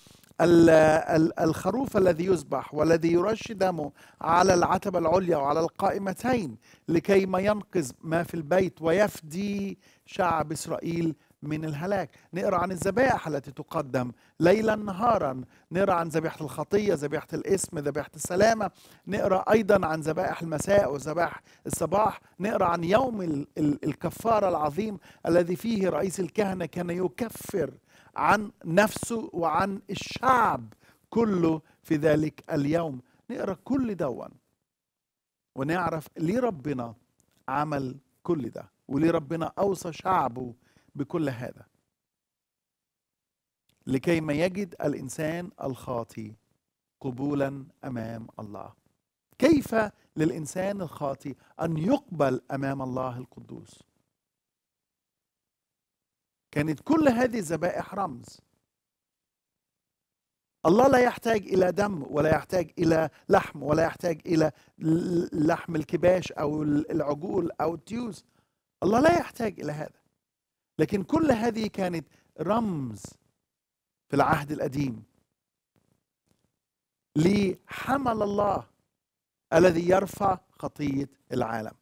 Speaker 1: الخروف الذي يذبح والذي يرش دمه على العتبة العليا وعلى القائمتين لكي ما ينقذ ما في البيت ويفدي شعب إسرائيل من الهلاك نقرا عن الذبائح التي تقدم ليلا نهارا نقرا عن ذبيحه الخطيه ذبيحه الاسم ذبيحه السلامه نقرا ايضا عن ذبائح المساء وذبائح الصباح نقرا عن يوم الكفاره العظيم الذي فيه رئيس الكهنه كان يكفر عن نفسه وعن الشعب كله في ذلك اليوم نقرا كل دون ونعرف ليه ربنا عمل كل ده وليه ربنا اوصى شعبه بكل هذا لكي ما يجد الانسان الخاطي قبولا امام الله كيف للانسان الخاطي ان يقبل امام الله القدوس كانت كل هذه الذبائح رمز الله لا يحتاج الى دم ولا يحتاج الى لحم ولا يحتاج الى لحم الكباش او العجول او التيوس الله لا يحتاج الى هذا لكن كل هذه كانت رمز في العهد القديم لحمل الله الذي يرفع خطيه العالم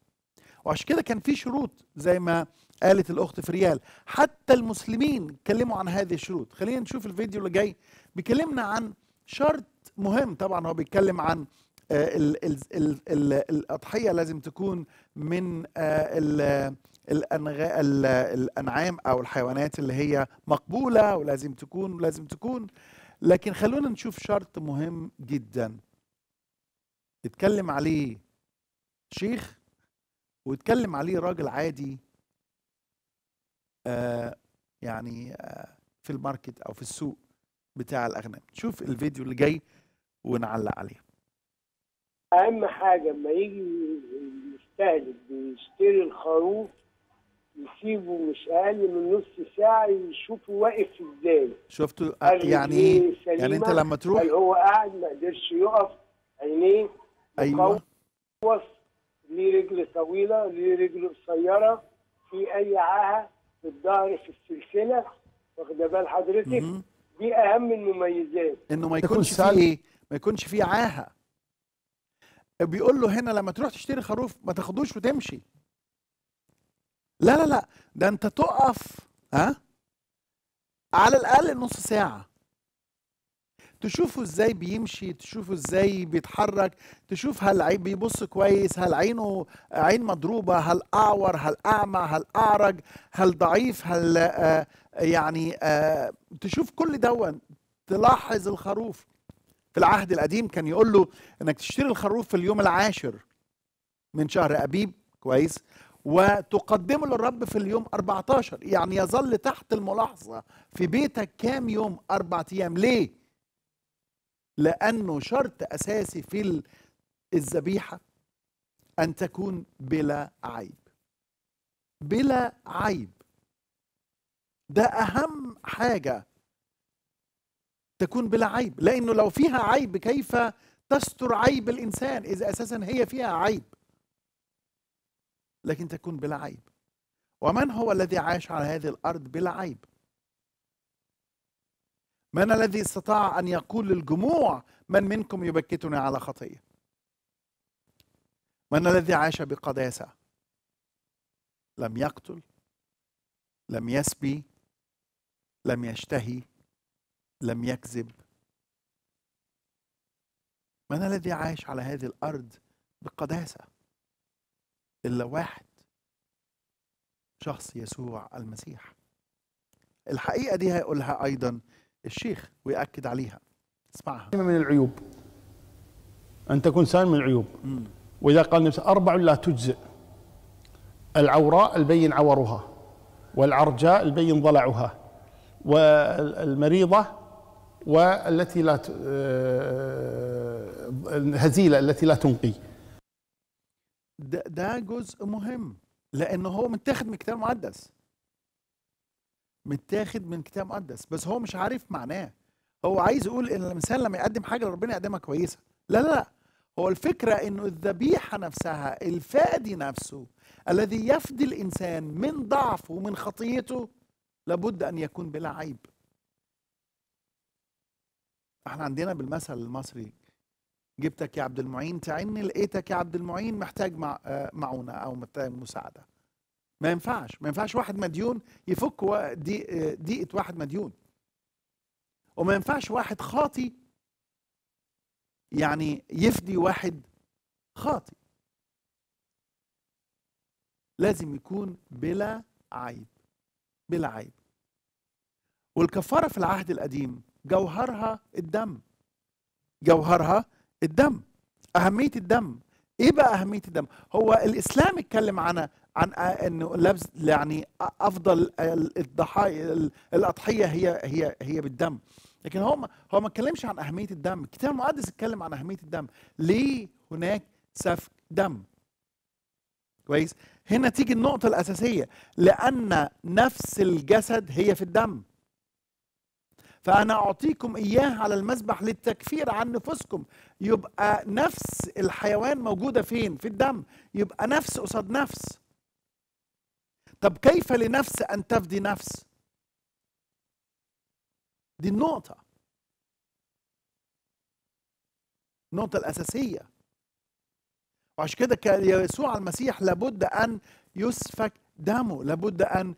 Speaker 1: وعشان كده كان في شروط زي ما قالت الاخت فريال حتى المسلمين اتكلموا عن هذه الشروط خلينا نشوف الفيديو اللي جاي بيكلمنا عن شرط مهم طبعا هو بيتكلم عن آه، ال ال ال ال الاضحيه لازم تكون من آه، الأنغ... الانعام او الحيوانات اللي هي مقبوله ولازم تكون ولازم تكون لكن خلونا نشوف شرط مهم جدا اتكلم عليه شيخ واتكلم عليه راجل عادي آه يعني آه في الماركت او في السوق بتاع الاغنام شوف الفيديو اللي جاي ونعلق عليه
Speaker 2: اهم حاجه لما يجي المستهلك بيشتري الخروف يسيبه مش اقل من نص ساعه يشوفه واقف ازاي
Speaker 1: شفته آه، يعني ايه, إيه؟ يعني انت لما تروح هو
Speaker 2: قاعد ما قدرش يقف عينيه ايوه ليه رجل طويله ليه رجل قصيره في اي عاهه في الظهر في السلسله واخده بال حضرتك دي
Speaker 1: اهم المميزات انه ما يكونش فيه ما يكونش في عاهه بيقول له هنا لما تروح تشتري خروف ما تاخدوش وتمشي لا لا لا ده انت تقف ها على الاقل نص ساعه تشوفه ازاي بيمشي تشوفه ازاي بيتحرك تشوف هل بيبص كويس هل عينه عين مضروبه هل اعور هل اعمى هل اعرج هل ضعيف هل آآ آه، يعني آآ آه، تشوف كل دون تلاحظ الخروف في العهد القديم كان يقول له انك تشتري الخروف في اليوم العاشر من شهر ابيب كويس وتقدمه للرب في اليوم 14 يعني يظل تحت الملاحظة في بيتك كام يوم أربعة أيام ليه؟ لأنه شرط أساسي في الذبيحة أن تكون بلا عيب بلا عيب ده أهم حاجة تكون بلا عيب لأنه لو فيها عيب كيف تستر عيب الإنسان إذا أساسا هي فيها عيب لكن تكون بلا عيب ومن هو الذي عاش على هذه الارض بلا عيب من الذي استطاع ان يقول للجموع من منكم يبكتني على خطيه من الذي عاش بقداسه لم يقتل لم يسبي لم يشتهي لم يكذب من الذي عاش على هذه الارض بقداسه إلا واحد شخص يسوع المسيح الحقيقة دي هيقولها أيضا الشيخ ويأكد عليها اسمعها من العيوب أن تكون سالم من العيوب وإذا قال نفسه أربع لا تجزئ العوراء البين عورها والعرجاء البين ضلعها والمريضة والتي لا ت... آه، الهزيلة التي لا تنقي ده, ده جزء مهم لان هو متاخد من كتاب مقدس متاخد من كتاب مقدس بس هو مش عارف معناه هو عايز يقول ان الانسان لما يقدم حاجه لربنا يقدمها كويسه لا لا لا هو الفكره انه الذبيحه نفسها الفادي نفسه الذي يفدي الانسان من ضعفه ومن خطيته لابد ان يكون بلا عيب احنا عندنا بالمثل المصري جبتك يا عبد المعين تعني لقيتك يا عبد المعين محتاج مع آه، معونه او محتاج مساعده ما ينفعش ما ينفعش واحد مديون يفك دي آه، دقيقه واحد مديون وما ينفعش واحد خاطي يعني يفدي واحد خاطي لازم يكون بلا عيب بلا عيب والكفاره في العهد القديم جوهرها الدم جوهرها الدم اهميه الدم ايه بقى اهميه الدم هو الاسلام اتكلم عن عن انه لبس يعني افضل الضحايا الاضحيه هي هي هي بالدم لكن هو هو ما اتكلمش عن اهميه الدم الكتاب المقدس اتكلم عن اهميه الدم ليه هناك سفك دم كويس هنا تيجي النقطه الاساسيه لان نفس الجسد هي في الدم فأنا أعطيكم إياه على المذبح للتكفير عن نفوسكم يبقى نفس الحيوان موجودة فين؟ في الدم يبقى نفس قصاد نفس طب كيف لنفس أن تفدي نفس؟ دي النقطة النقطة الأساسية وعشان كده كان يسوع المسيح لابد أن يسفك دمه لابد أن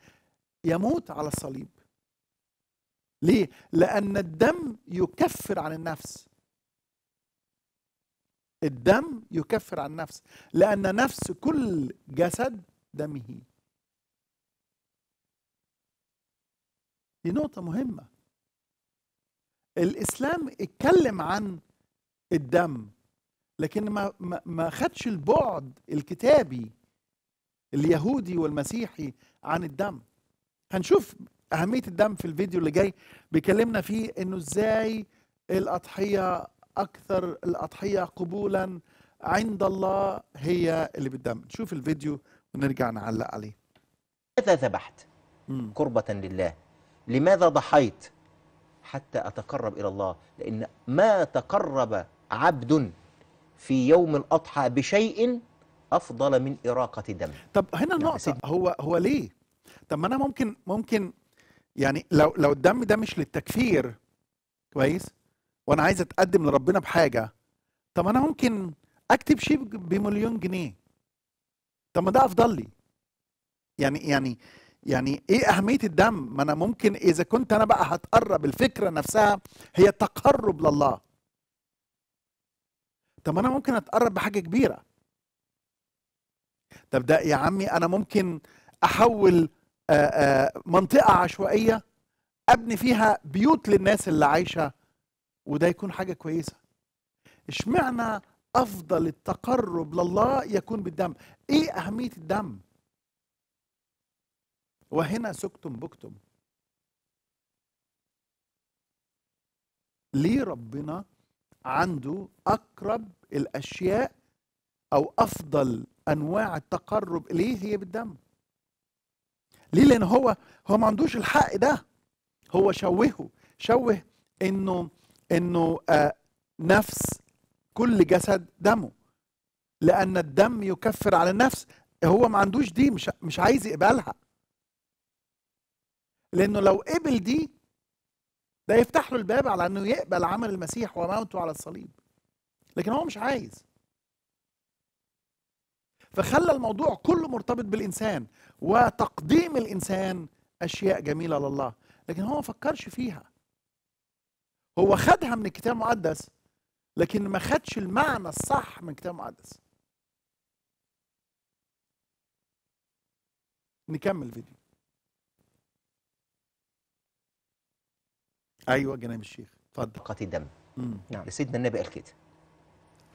Speaker 1: يموت على الصليب ليه؟ لأن الدم يكفر عن النفس الدم يكفر عن النفس لأن نفس كل جسد دمه دي نقطة مهمة الإسلام اتكلم عن الدم لكن ما ما, ما خدش البعد الكتابي اليهودي والمسيحي عن الدم هنشوف اهميه الدم في الفيديو اللي جاي بيكلمنا فيه انه ازاي الاضحيه اكثر الاضحيه قبولا عند الله هي اللي بالدم نشوف الفيديو ونرجع نعلق عليه ماذا ذبحت قربة لله لماذا ضحيت حتى
Speaker 2: أتقرب إلى الله لأن ما تقرب عبد في يوم الأضحى
Speaker 1: بشيء أفضل من إراقة دم طب هنا النقطة يعني هو هو ليه طب ما أنا ممكن ممكن يعني لو لو الدم ده مش للتكفير كويس وانا عايز اتقدم لربنا بحاجه طب انا ممكن اكتب شيء بمليون جنيه طب ما ده افضل لي يعني يعني يعني ايه اهميه الدم ما انا ممكن اذا كنت انا بقى هتقرب الفكره نفسها هي تقرب لله طب انا ممكن اتقرب بحاجه كبيره طب ده يا عمي انا ممكن احول آه، آه، منطقه عشوائيه ابني فيها بيوت للناس اللي عايشه وده يكون حاجه كويسه اشمعنى افضل التقرب لله يكون بالدم ايه اهميه الدم وهنا سكتم بكتم ليه ربنا عنده اقرب الاشياء او افضل انواع التقرب اليه هي بالدم ليه لان هو هو ما عندوش الحق ده هو شوهه شوه انه انه آه نفس كل جسد دمه لان الدم يكفر على النفس هو ما عندوش دي مش مش عايز يقبلها لانه لو قبل دي ده يفتح له الباب على انه يقبل عمل المسيح وموته على الصليب لكن هو مش عايز فخلى الموضوع كله مرتبط بالإنسان وتقديم الإنسان أشياء جميلة لله لكن هو ما فكرش فيها هو خدها من الكتاب المقدس لكن ما خدش المعنى الصح من الكتاب المقدس نكمل الفيديو ايوه جناب الشيخ اتفضل الدم نعم لسيدنا النبي قال كده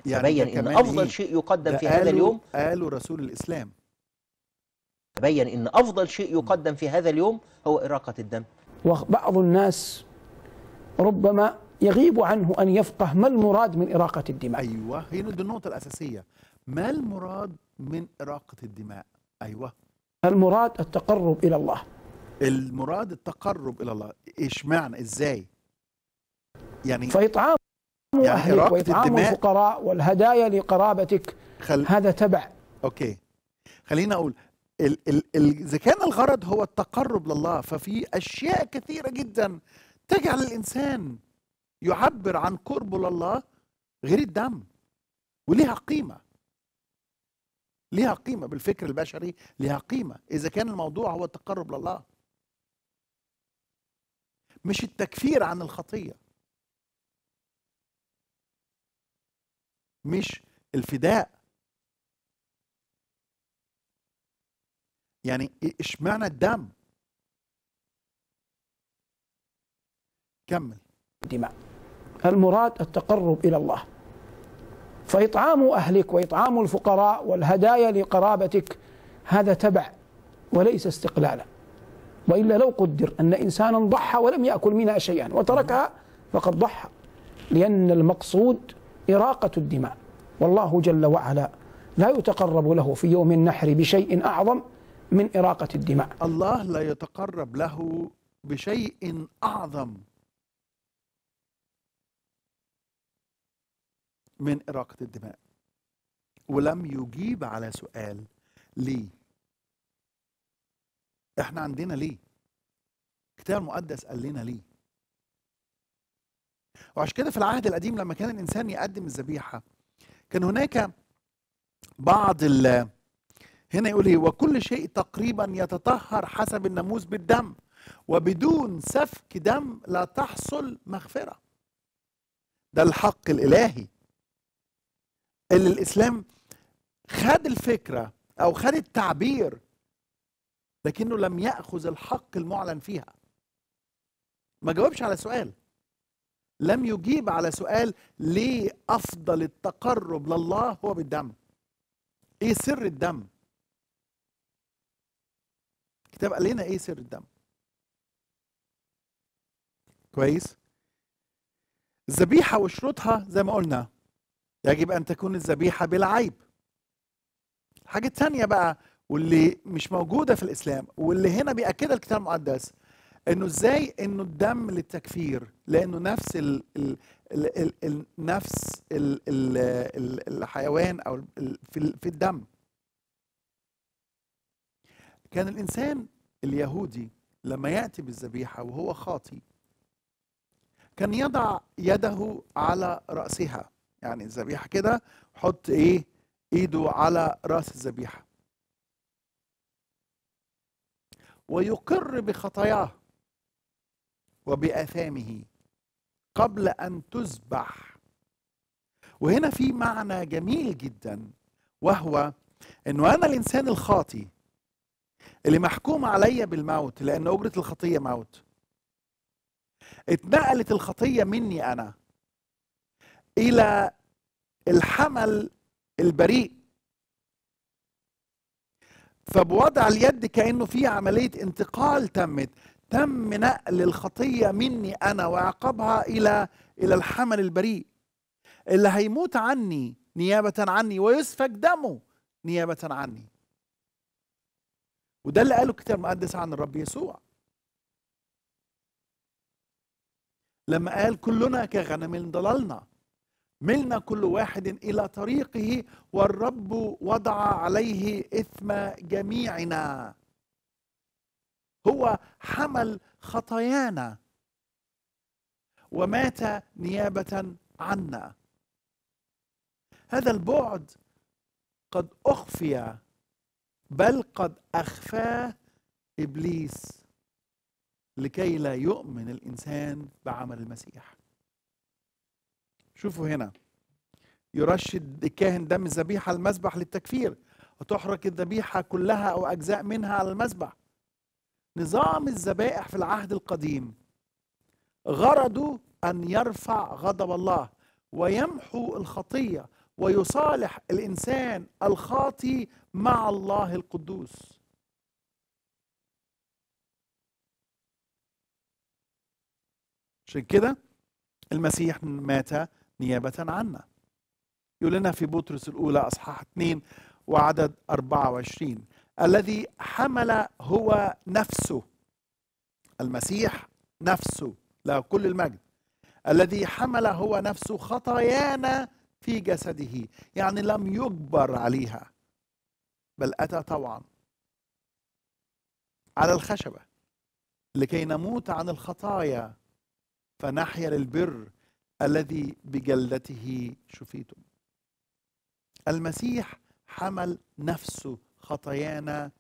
Speaker 1: يعني تبين ان افضل إيه؟ شيء يقدم في هذا اليوم قالوا رسول الاسلام تبين ان افضل شيء يقدم في هذا اليوم هو اراقه الدم
Speaker 2: وبعض الناس ربما يغيب عنه ان يفقه ما المراد من اراقه الدماء ايوه
Speaker 1: هي دي النقطه الاساسيه ما المراد من اراقه الدماء ايوه المراد التقرب الى الله المراد التقرب الى الله ايش معنى ازاي يعني فيطعام يعني وإطعام الفقراء والهدايا لقرابتك خل... هذا تبع أوكي خلينا أقول ال... ال... ال... إذا كان الغرض هو التقرب لله ففي أشياء كثيرة جدا تجعل الإنسان يعبر عن قربه لله غير الدم وليها قيمة ليها قيمة بالفكر البشري ليها قيمة إذا كان الموضوع هو التقرب لله مش التكفير عن الخطيه مش الفداء يعني إيه- اشمعنى الدم كمل
Speaker 2: دماء المراد التقرب إلى الله فإطعام أهلك وإطعام الفقراء والهدايا لقرابتك هذا تبع وليس استقلالا وإلا لو قدر أن إنسانا ضحى ولم يأكل منها شيئا وتركها فقد ضحى لأن المقصود إراقة الدماء والله جل وعلا لا يتقرب له في يوم النحر بشيء أعظم من إراقة الدماء
Speaker 1: الله لا يتقرب له بشيء أعظم من إراقة الدماء ولم يجيب على سؤال ليه احنا عندنا ليه الكتاب المقدس قال لنا ليه وعشان كده في العهد القديم لما كان الانسان يقدم الذبيحه كان هناك بعض ال هنا يقول ايه وكل شيء تقريبا يتطهر حسب الناموس بالدم وبدون سفك دم لا تحصل مغفره ده الحق الالهي اللي الاسلام خد الفكره او خد التعبير لكنه لم ياخذ الحق المعلن فيها ما جاوبش على سؤال لم يجيب على سؤال ليه افضل التقرب لله هو بالدم ايه سر الدم الكتاب قال لنا ايه سر الدم كويس الذبيحه وشروطها زي ما قلنا يجب ان تكون الذبيحه بالعيب حاجه تانية بقى واللي مش موجوده في الاسلام واللي هنا بياكدها الكتاب المقدس انه ازاي انه الدم للتكفير لانه نفس الـ الـ الـ الـ الـ نفس الـ الـ الـ الحيوان او في, في الدم كان الانسان اليهودي لما ياتي بالذبيحه وهو خاطي كان يضع يده على راسها يعني الذبيحه كده حط ايه ايده على راس الذبيحه ويقر بخطاياه وبآثامه قبل أن تذبح وهنا في معنى جميل جدا وهو أنه أنا الإنسان الخاطي اللي محكوم عليا بالموت لأن أجرة الخطية موت اتنقلت الخطية مني أنا إلى الحمل البريء فبوضع اليد كأنه في عملية انتقال تمت تم نقل الخطية مني أنا وعقابها إلى إلى الحمل البريء اللي هيموت عني نيابة عني ويسفك دمه نيابة عني وده اللي قاله الكتاب المقدس عن الرب يسوع لما قال كلنا كغنم ضللنا ملنا كل واحد إلى طريقه والرب وضع عليه إثم جميعنا هو حمل خطايانا ومات نيابة عنا هذا البعد قد أخفي بل قد أخفاه إبليس لكي لا يؤمن الإنسان بعمل المسيح شوفوا هنا يرشد الكاهن دم الذبيحة المذبح للتكفير وتحرق الذبيحة كلها أو أجزاء منها على المذبح نظام الذبائح في العهد القديم غرضه أن يرفع غضب الله ويمحو الخطية ويصالح الإنسان الخاطي مع الله القدوس عشان كده المسيح مات نيابة عنا يقول لنا في بطرس الأولى أصحاح 2 وعدد 24 الذي حمل هو نفسه المسيح نفسه له كل المجد الذي حمل هو نفسه خطايانا في جسده يعني لم يجبر عليها بل أتى طوعا على الخشبة لكي نموت عن الخطايا فنحيا للبر الذي بجلدته شفيتم المسيح حمل نفسه خطايانا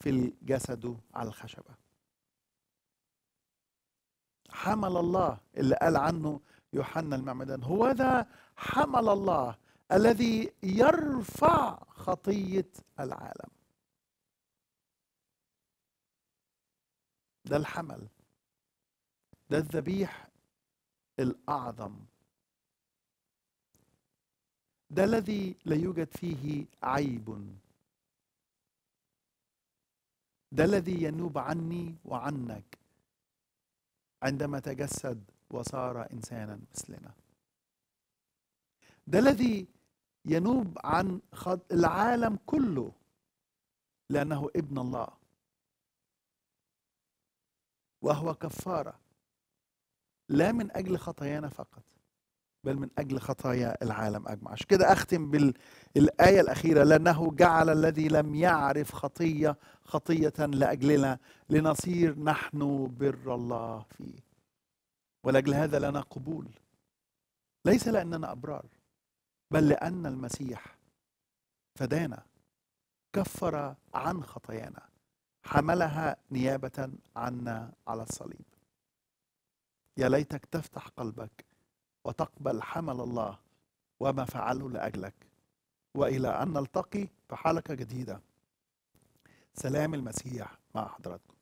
Speaker 1: في الجسد على الخشبه حمل الله اللي قال عنه يوحنا المعمدان هو ذا حمل الله الذي يرفع خطيه العالم ده الحمل ده الذبيح الاعظم ده الذي لا يوجد فيه عيب ده الذي ينوب عني وعنك عندما تجسد وصار انسانا مثلنا ده الذي ينوب عن العالم كله لانه ابن الله وهو كفاره لا من اجل خطايانا فقط بل من أجل خطايا العالم أجمع عشان كده أختم بالآية الأخيرة لأنه جعل الذي لم يعرف خطية خطية لأجلنا لنصير نحن بر الله فيه ولأجل هذا لنا قبول ليس لأننا أبرار بل لأن المسيح فدانا كفر عن خطايانا حملها نيابة عنا على الصليب يا ليتك تفتح قلبك وتقبل حمل الله وما فعله لأجلك وإلى أن نلتقي في حلقة جديدة سلام المسيح مع حضراتكم